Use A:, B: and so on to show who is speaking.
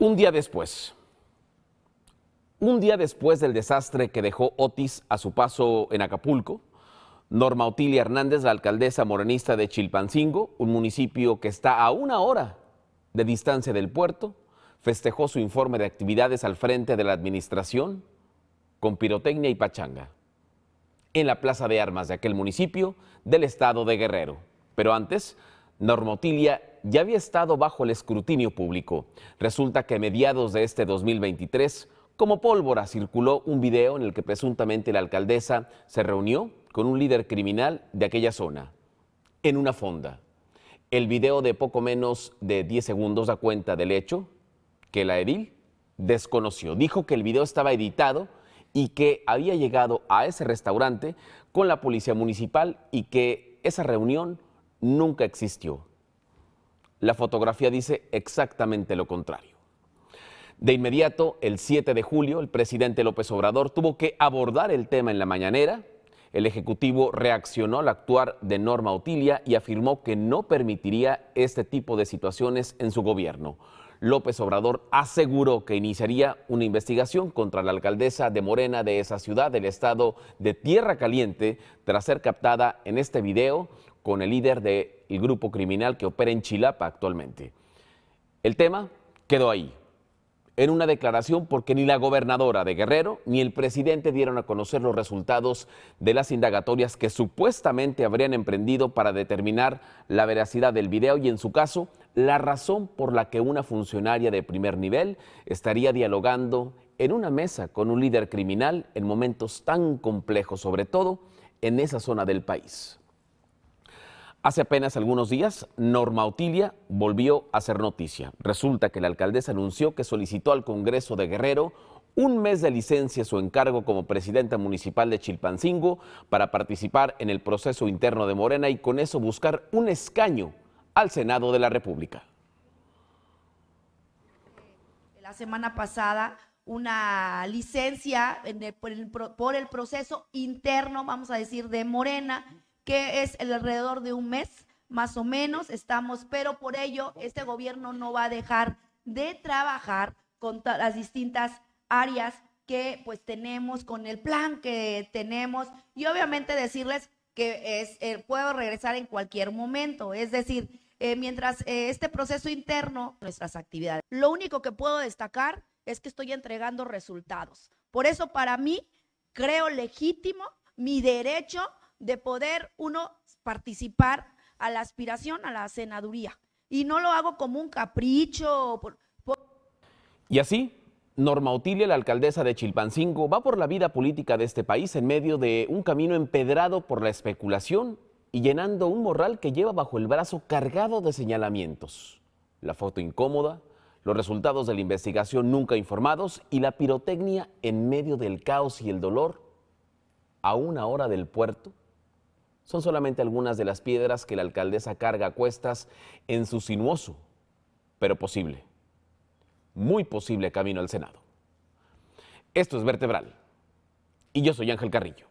A: Un día después, un día después del desastre que dejó Otis a su paso en Acapulco, Norma Otilia Hernández, la alcaldesa morenista de Chilpancingo, un municipio que está a una hora de distancia del puerto, festejó su informe de actividades al frente de la administración con pirotecnia y pachanga en la plaza de armas de aquel municipio del estado de Guerrero. Pero antes, Norma Otilia ya había estado bajo el escrutinio público. Resulta que a mediados de este 2023, como pólvora, circuló un video en el que presuntamente la alcaldesa se reunió con un líder criminal de aquella zona, en una fonda. El video de poco menos de 10 segundos da cuenta del hecho que la edil desconoció. Dijo que el video estaba editado y que había llegado a ese restaurante con la policía municipal y que esa reunión nunca existió. La fotografía dice exactamente lo contrario. De inmediato, el 7 de julio, el presidente López Obrador tuvo que abordar el tema en la mañanera. El Ejecutivo reaccionó al actuar de Norma Otilia y afirmó que no permitiría este tipo de situaciones en su gobierno. López Obrador aseguró que iniciaría una investigación contra la alcaldesa de Morena de esa ciudad del estado de Tierra Caliente tras ser captada en este video con el líder del grupo criminal que opera en Chilapa actualmente. El tema quedó ahí, en una declaración porque ni la gobernadora de Guerrero ni el presidente dieron a conocer los resultados de las indagatorias que supuestamente habrían emprendido para determinar la veracidad del video y en su caso la razón por la que una funcionaria de primer nivel estaría dialogando en una mesa con un líder criminal en momentos tan complejos, sobre todo en esa zona del país. Hace apenas algunos días, Norma Otilia volvió a hacer noticia. Resulta que la alcaldesa anunció que solicitó al Congreso de Guerrero un mes de licencia su encargo como presidenta municipal de Chilpancingo para participar en el proceso interno de Morena y con eso buscar un escaño al Senado de la República.
B: La semana pasada una licencia por el proceso interno, vamos a decir, de Morena que es el alrededor de un mes, más o menos, estamos, pero por ello este gobierno no va a dejar de trabajar con las distintas áreas que pues tenemos, con el plan que tenemos y obviamente decirles que es, eh, puedo regresar en cualquier momento, es decir, eh, mientras eh, este proceso interno, nuestras actividades. Lo único que puedo destacar es que estoy entregando resultados. Por eso para mí creo legítimo mi derecho de poder uno participar a la aspiración a la senaduría. Y no lo hago como un capricho. Por,
A: Y así, Norma Otilia, la alcaldesa de Chilpancingo, va por la vida política de este país en medio de un camino empedrado por la especulación y llenando un morral que lleva bajo el brazo cargado de señalamientos. La foto incómoda, los resultados de la investigación nunca informados y la pirotecnia en medio del caos y el dolor a una hora del puerto son solamente algunas de las piedras que la alcaldesa carga a cuestas en su sinuoso, pero posible, muy posible camino al Senado. Esto es Vertebral y yo soy Ángel Carrillo.